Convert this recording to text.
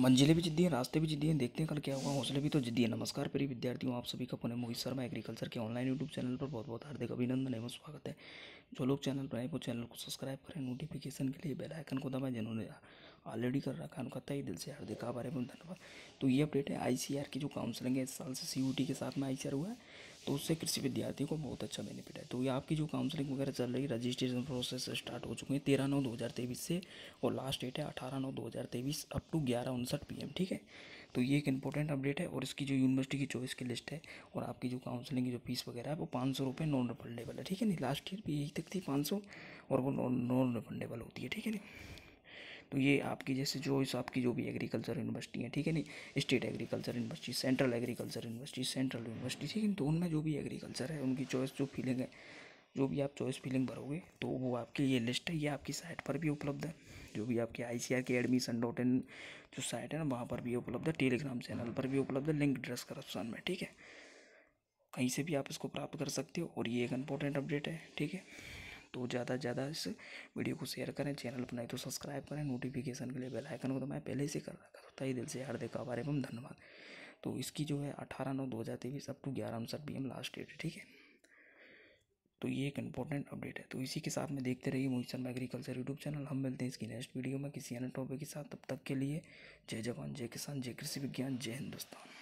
मंजिलें भी जिद्दी हैं रास्ते भी जिद्दी हैं देखते हैं कल क्या हुआ हौसले भी तो जिद्दी है नमस्कार प्रिय विद्यार्थियों आप सभी का पुनः मोहित शर्मा एग्रीकल्चर के ऑनलाइन यूट्यूब चैनल पर बहुत बहुत हार्दिक अभिनंदन एवं स्वागत है जो लोग चैनल पर आए वो चैनल को सब्सक्राइब करें नोटिफिकेशन के लिए बेलाइकन को दबाएं जिन्होंने ऑलरेडी कर रखा है उनका तय दिल से हार्दिक आभार एवं धन्यवाद तो ये अपडेट है आई की जो काउंसलिंग है इस साल से सी के साथ में आई हुआ है तो उससे कृषि विद्यार्थी को बहुत अच्छा बेनिफिट है तो ये आपकी जो काउंसलिंग वगैरह चल रही है रजिस्ट्रेशन प्रोसेस स्टार्ट हो चुके हैं तेरह नौ दो हज़ार तेईस से और लास्ट डेट है अठारह नौ दो हज़ार तेईस अप टू ग्यारह उनसठ पी एम ठीक है तो ये एक इंपॉर्टेंट अपडेट है और इसकी जो यूनिवर्सिटी की चॉइस की लिस्ट है और आपकी जो काउंसलिंग की जो फीस वगैरह है वो पाँच सौ रुपये नॉन रिफंडेबल है ठीक है नहीं लास्ट ईयर भी यही तक थी पाँच सौ और वो नॉन नॉन रिफंडेबल होती है ठीक है नहीं तो ये आपकी जैसे जो इस आपकी जो भी एग्रीकल्चर यूनिवर्सिटी है ठीक है नहीं state agriculture university central agriculture university central university ठीक है तो उनमें जो भी एग्रीकल्चर है उनकी चॉइस जो फीलिंग है जो भी आप चॉइस फीलिंग भरोगे तो वो आपकी ये लिस्ट है ये आपकी साइट पर भी उपलब्ध है जो भी आपके आई सी आर के एडमिशन डॉट इन जो साइट है ना वहाँ पर भी उपलब्ध है टेलीग्राम चैनल पर भी उपलब्ध है लिंक ड्रेस डिस्क्रिप्शन में ठीक है कहीं से भी आप इसको प्राप्त कर सकते हो और ये एक इम्पोर्टेंट अपडेट है ठीक है तो ज़्यादा से ज़्यादा इस वीडियो को शेयर करें चैनल अपना तो सब्सक्राइब करें नोटिफिकेशन के लिए बेल आइकन को तो मैं पहले से कर रखा था तय दिल से हार्दिक आभार एवं धन्यवाद तो इसकी जो है अठारह नौ दो हज़ार तेईस अप टू ग्यारह अनुसार बी लास्ट डेट है ठीक है तो ये एक इंपॉर्टेंट अपडेट है तो इसी के साथ में देखते रहिए Mohit Sharma agriculture YouTube channel हम मिलते हैं इसकी नेक्स्ट वीडियो में किसी अन्य टॉपिक के साथ तब तक के लिए जय जवान जय किसान जय कृषि विज्ञान जय हिंदुस्तान